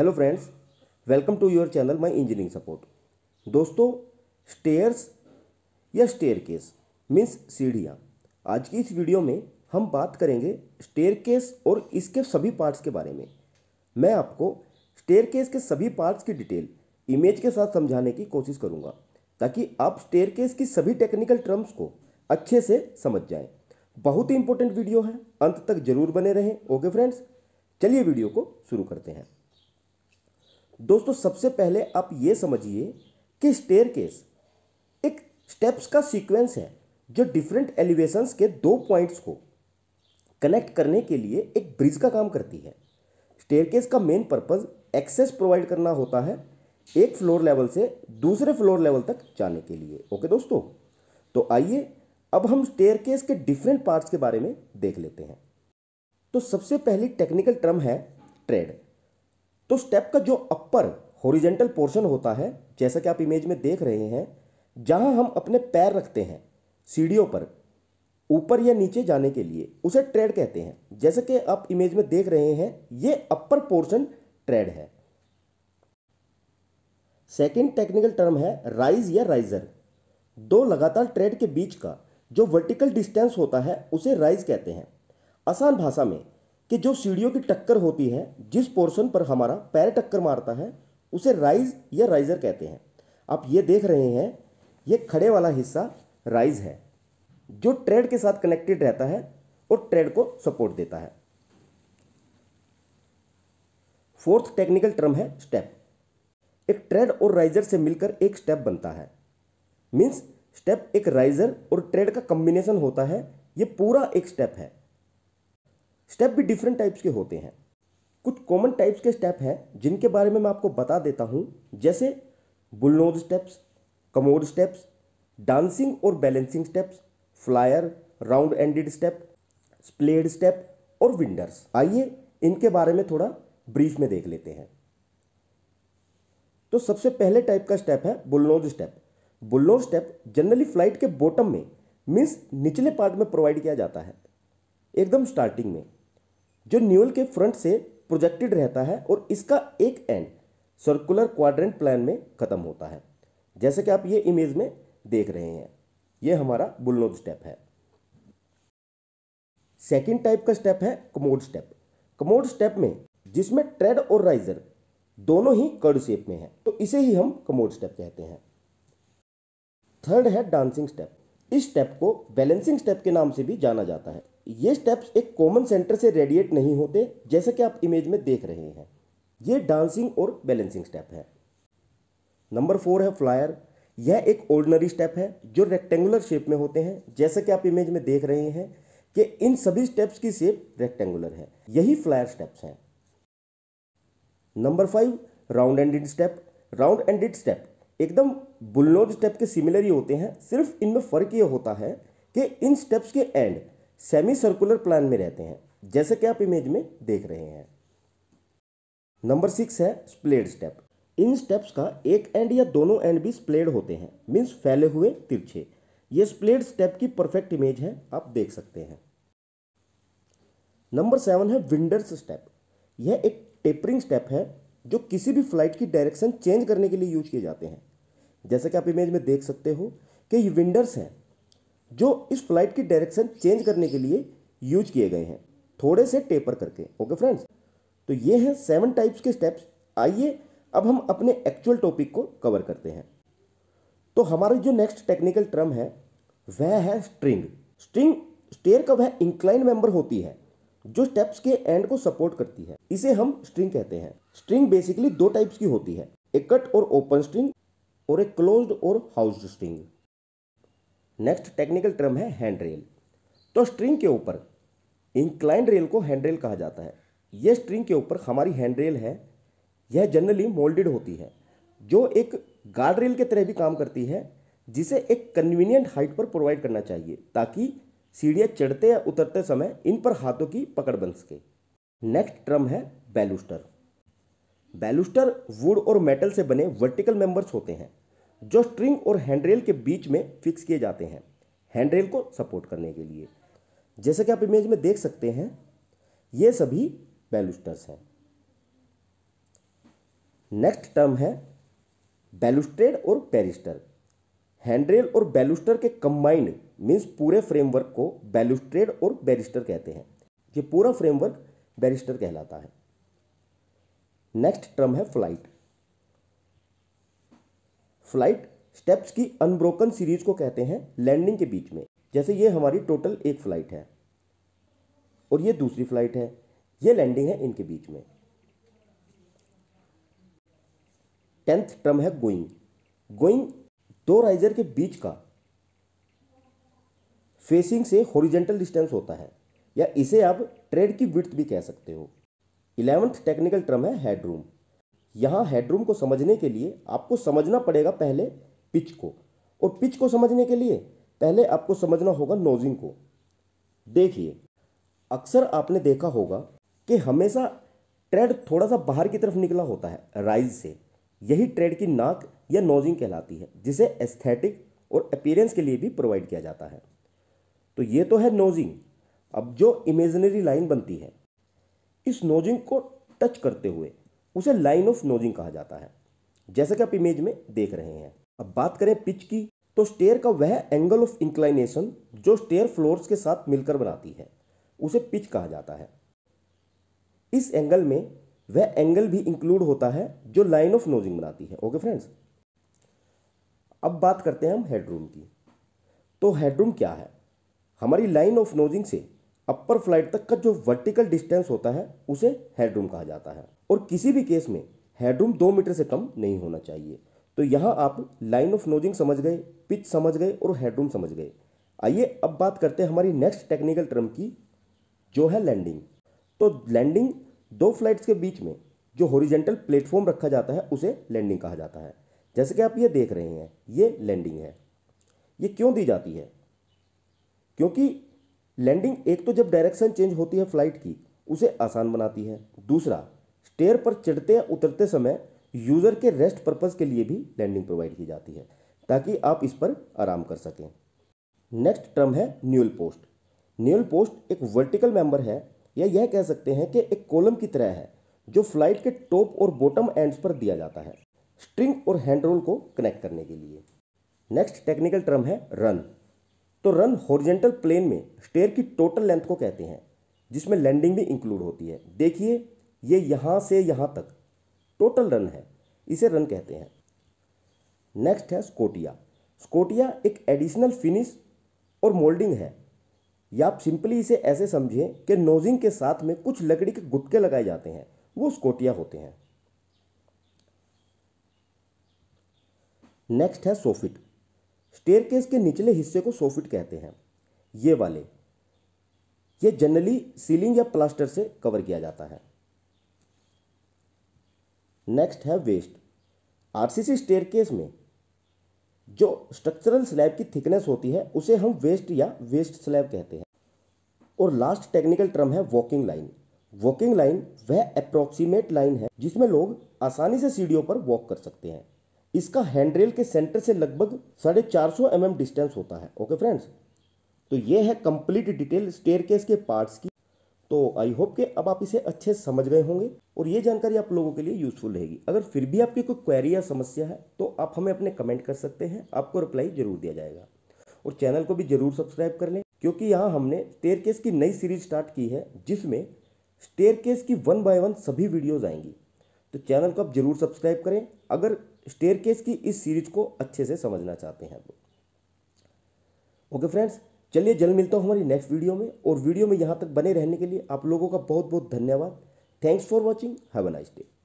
hello friends welcome to your channel my engineering support दोस्तों stairs या staircase means सीढ़ियाँ आज की इस वीडियो में हम बात करेंगे स्टेयर केस और इसके सभी पार्ट्स के बारे में मैं आपको स्टेयर केस के सभी पार्ट्स की डिटेल इमेज के साथ समझाने की कोशिश करूँगा ताकि आप स्टेयर केस की सभी टेक्निकल टर्म्स को अच्छे से समझ जाएँ बहुत ही इंपॉर्टेंट वीडियो है अंत तक जरूर बने रहें ओके फ्रेंड्स चलिए वीडियो को शुरू करते हैं दोस्तों सबसे पहले आप ये समझिए कि स्टेयर केस एक स्टेप्स का सीक्वेंस है जो डिफरेंट एलिवेशंस के दो पॉइंट्स को कनेक्ट करने के लिए एक ब्रिज का काम करती है स्टेयर केस का मेन पर्पज़ एक्सेस प्रोवाइड करना होता है एक फ्लोर लेवल से दूसरे फ्लोर लेवल तक जाने के लिए ओके दोस्तों तो आइए अब हम स्टेयर केस के डिफरेंट पार्ट्स के बारे में देख लेते हैं तो सबसे पहली टेक्निकल टर्म है ट्रेड तो स्टेप का जो अपर होरिजेंटल पोर्शन होता है जैसा कि आप इमेज में देख रहे हैं जहां हम अपने पैर रखते हैं सीढ़ियों पर ऊपर या नीचे जाने के लिए उसे ट्रेड कहते हैं जैसे कि आप इमेज में देख रहे हैं ये अपर पोर्शन ट्रेड है सेकेंड टेक्निकल टर्म है राइज या राइजर दो लगातार ट्रेड के बीच का जो वर्टिकल डिस्टेंस होता है उसे राइज कहते हैं आसान भाषा में कि जो सीढ़ियों की टक्कर होती है जिस पोर्शन पर हमारा पैर टक्कर मारता है उसे राइज या राइजर कहते हैं आप ये देख रहे हैं ये खड़े वाला हिस्सा राइज है जो ट्रेड के साथ कनेक्टेड रहता है और ट्रेड को सपोर्ट देता है फोर्थ टेक्निकल टर्म है स्टेप एक ट्रेड और राइजर से मिलकर एक स्टेप बनता है मीन्स स्टेप एक राइजर और ट्रेड का कम्बिनेशन होता है ये पूरा एक स्टेप है स्टेप भी डिफरेंट टाइप्स के होते हैं कुछ कॉमन टाइप्स के स्टेप हैं जिनके बारे में मैं आपको बता देता हूँ जैसे bullnose steps commode steps dancing और balancing steps flier round ended step splayed step और विंडर्स आइए इनके बारे में थोड़ा ब्रीफ में देख लेते हैं तो सबसे पहले टाइप का स्टेप है bullnose step bullnose step generally flight के बॉटम में मीन्स निचले पार्ट में प्रोवाइड किया जाता है एकदम स्टार्टिंग में जो न्यूल के फ्रंट से प्रोजेक्टेड रहता है और इसका एक एंड सर्कुलर क्वाड्रेंट प्लान में ख़त्म होता है जैसे कि आप ये इमेज में देख रहे हैं ये हमारा बुलनोद स्टेप है सेकेंड टाइप का स्टेप है कमोड स्टेप कमोड स्टेप में जिसमें ट्रेड और राइजर दोनों ही कर्ड शेप में है तो इसे ही हम कमोड स्टेप कहते हैं थर्ड है डांसिंग स्टेप इस स्टेप को बैलेंसिंग स्टेप के नाम से भी जाना जाता है ये स्टेप्स एक कॉमन सेंटर से रेडिएट नहीं होते जैसे कि आप इमेज में देख रहे हैं ये डांसिंग और बैलेंसिंग स्टेप है नंबर फोर है फ्लायर यह एक ऑर्डनरी स्टेप है जो रेक्टेंगुलर शेप में होते हैं जैसे कि आप इमेज में देख रहे हैं कि इन सभी स्टेप्स की शेप रेक्टेंगुलर है यही फ्लायर स्टेप्स हैं number five round ended step round ended step एकदम बुलनोज स्टेप के सिमिलर ही होते हैं सिर्फ इनमें फ़र्क ये होता है कि इन स्टेप्स के एंड सेमी सर्कुलर प्लान में रहते हैं जैसे कि आप इमेज में देख रहे हैं नंबर सिक्स है स्प्लेड स्टेप इन स्टेप्स का एक एंड या दोनों एंड भी स्प्लेड होते हैं मीन्स फैले हुए तिरछे ये स्प्लेड स्टेप की परफेक्ट इमेज है आप देख सकते हैं नंबर सेवन है विंडर्स स्टेप यह एक टेपरिंग स्टेप है जो किसी भी फ्लाइट की डायरेक्शन चेंज करने के लिए यूज किए जाते हैं जैसे कि आप इमेज में देख सकते हो कि ये विंडर्स हैं जो इस फ्लाइट की डायरेक्शन चेंज करने के लिए यूज किए गए हैं थोड़े से टेपर करके ओके फ्रेंड्स तो ये हैं सेवन टाइप्स के स्टेप्स आइए अब हम अपने एक्चुअल टॉपिक को कवर करते हैं तो हमारी जो नेक्स्ट टेक्निकल टर्म है वह है स्ट्रिंग स्ट्रिंग स्टेयर का वह इंक्लाइन मेंबर होती है जो स्टेप्स के एंड को सपोर्ट करती है इसे हम स्ट्रिंग कहते हैं स्ट्रिंग बेसिकली दो टाइप्स की होती है एक कट और ओपन स्ट्रिंग और एक क्लोज्ड और housed string next technical term है हैंड रेल तो स्ट्रिंग के ऊपर इंक्लाइंड रेल को हैंड रेल कहा जाता है यह स्ट्रिंग के ऊपर हमारी हैंड रेल है यह जनरली मोल्डेड होती है जो एक गार्ड रेल के तरह भी काम करती है जिसे एक कन्वीनियंट हाइट पर प्रोवाइड करना चाहिए ताकि सीढ़ियाँ चढ़ते या उतरते समय इन पर हाथों की पकड़ बन सके नेक्स्ट टर्म है बैलूस्टर बैलुस्टर वुड और मेटल से बने वर्टिकल मेंबर्स होते हैं जो स्ट्रिंग और हैंडरेल के बीच में फिक्स किए जाते हैं हैंडरेल को सपोर्ट करने के लिए जैसे कि आप इमेज में देख सकते हैं ये सभी बैलुस्टर्स हैं नेक्स्ट टर्म है बैलुस्ट्रेड और पेरिस्टर हैंडरेल और बैलुस्टर के कंबाइंड मीन्स पूरे फ्रेमवर्क को बैलुस्ट्रेड और बैरिस्टर कहते हैं ये पूरा फ्रेमवर्क बैरिस्टर कहलाता है नेक्स्ट टर्म है फ्लाइट फ्लाइट स्टेप्स की अनब्रोकन सीरीज को कहते हैं लैंडिंग के बीच में जैसे ये हमारी टोटल एक फ्लाइट है और ये दूसरी फ्लाइट है ये लैंडिंग है इनके बीच में टेंथ टर्म है गोइंग गोइंग दो राइजर के बीच का फेसिंग से हॉरिजेंटल डिस्टेंस होता है या इसे आप ट्रेड की विर्थ भी कह सकते हो इलेवंथ टेक्निकल टर्म है हेडरूम यहाँ हेडरूम को समझने के लिए आपको समझना पड़ेगा पहले पिच को और पिच को समझने के लिए पहले आपको समझना होगा नोजिंग को देखिए अक्सर आपने देखा होगा कि हमेशा ट्रेड थोड़ा सा बाहर की तरफ निकला होता है राइज से यही ट्रेड की नाक या नोजिंग कहलाती है जिसे एस्थेटिक और अपीयरेंस के लिए भी प्रोवाइड किया जाता है तो ये तो है नोजिंग अब जो इमेजनरी लाइन बनती है इस नोजिंग को टच करते हुए उसे लाइन ऑफ नोजिंग कहा जाता है जैसा कि आप इमेज में देख रहे हैं अब बात करें पिच की तो स्टेयर का वह एंगल ऑफ इंक्लाइनेशन जो स्टेयर फ्लोर्स के साथ मिलकर बनाती है उसे पिच कहा जाता है इस एंगल में वह एंगल भी इंक्लूड होता है जो लाइन ऑफ नोजिंग बनाती है ओके फ्रेंड्स अब बात करते हैं हम हेडरूम की तो हेडरूम क्या है हमारी लाइन ऑफ नोजिंग से अपर फ्लाइट तक का जो वर्टिकल डिस्टेंस होता है उसे हेडरूम कहा जाता है और किसी भी केस में हेडरूम दो मीटर से कम नहीं होना चाहिए तो यहाँ आप लाइन ऑफ नोजिंग समझ गए पिच समझ गए और हेडरूम समझ गए आइए अब बात करते हैं हमारी नेक्स्ट टेक्निकल टर्म की जो है लैंडिंग तो लैंडिंग दो फ्लाइट्स के बीच में जो हॉरिजेंटल प्लेटफॉर्म रखा जाता है उसे लैंडिंग कहा जाता है जैसे कि आप ये देख रहे हैं ये लैंडिंग है ये क्यों दी जाती है क्योंकि लैंडिंग एक तो जब डायरेक्शन चेंज होती है फ्लाइट की उसे आसान बनाती है दूसरा स्टेयर पर चढ़ते या उतरते समय यूज़र के रेस्ट पर्पज़ के लिए भी लैंडिंग प्रोवाइड की जाती है ताकि आप इस पर आराम कर सकें नेक्स्ट टर्म है न्यूल पोस्ट न्यूल पोस्ट एक वर्टिकल मेंबर है या यह कह सकते हैं कि एक कॉलम की तरह है जो फ्लाइट के टॉप और बॉटम एंड्स पर दिया जाता है स्ट्रिंग और हैंड रोल को कनेक्ट करने के लिए नेक्स्ट टेक्निकल टर्म है रन तो रन होरिजेंटल प्लेन में स्टेयर की टोटल लेंथ को कहते हैं जिसमें लैंडिंग भी इंक्लूड होती है देखिए ये यहाँ से यहाँ तक टोटल रन है इसे रन कहते हैं नेक्स्ट है स्कोटिया स्कोटिया एक एडिशनल फिनिश और मोल्डिंग है या आप सिंपली इसे ऐसे समझें कि नोजिंग के साथ में कुछ लकड़ी के गुटके लगाए जाते हैं वो स्कोटिया होते हैं नेक्स्ट है सोफिट स्टेयरकेस के निचले हिस्से को सोफिट कहते हैं ये वाले ये जनरली सीलिंग या प्लास्टर से कवर किया जाता है नेक्स्ट है वेस्ट आरसीसी स्टेयरकेस में जो स्ट्रक्चरल स्लैब की थिकनेस होती है उसे हम वेस्ट या वेस्ट स्लैब कहते हैं और लास्ट टेक्निकल टर्म है वॉकिंग लाइन वॉकिंग लाइन वह अप्रोक्सीमेट लाइन है जिसमें लोग आसानी से सीढ़ियों पर वॉक कर सकते हैं इसका हैंडरेल के सेंटर से लगभग साढ़े चार सौ एम mm डिस्टेंस होता है ओके फ्रेंड्स तो ये है कंप्लीट डिटेल स्टेयर केस के पार्ट्स की तो आई होप के अब आप इसे अच्छे समझ गए होंगे और ये जानकारी आप लोगों के लिए यूजफुल रहेगी अगर फिर भी आपकी कोई क्वेरी या समस्या है तो आप हमें अपने कमेंट कर सकते हैं आपको रिप्लाई जरूर दिया जाएगा और चैनल को भी जरूर सब्सक्राइब कर लें क्योंकि यहाँ हमने स्टेयर केस की नई सीरीज स्टार्ट की है जिसमें स्टेयर केस की वन बाय वन सभी वीडियोज़ आएंगी तो चैनल को आप जरूर सब्सक्राइब करें अगर स्टेयर की इस सीरीज को अच्छे से समझना चाहते हैं आप ओके फ्रेंड्स चलिए जल्द मिलता हूँ हमारी नेक्स्ट वीडियो में और वीडियो में यहाँ तक बने रहने के लिए आप लोगों का बहुत बहुत धन्यवाद thanks for watching have a nice day